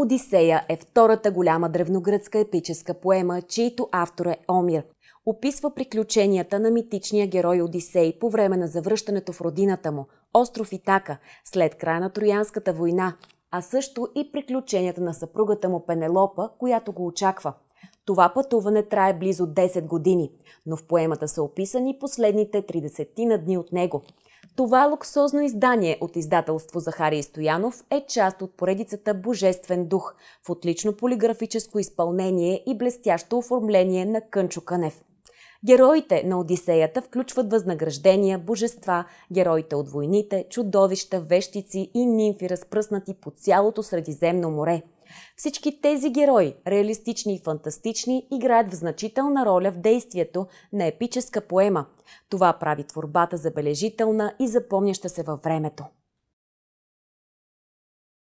Одисея е втората голяма древногръцка епическа поема, чийто автор е Омир. Описва приключенията на митичния герой Одисей по време на завръщането в родината му, остров Итака, след края на Троянската война, а също и приключенията на съпругата му Пенелопа, която го очаква – това пътуване трае близо 10 години, но в поемата са описани последните 30 на дни от него. Това луксозно издание от издателство Захария Стоянов е част от поредицата Божествен дух в отлично полиграфическо изпълнение и блестящо оформление на Кънчо Канев. Героите на Одисеята включват възнаграждения, божества, героите от войните, чудовища, вещици и нимфи, разпръснати по цялото Средиземно море. Всички тези герои, реалистични и фантастични, играят в значителна роля в действието на епическа поема. Това прави творбата забележителна и запомняща се във времето.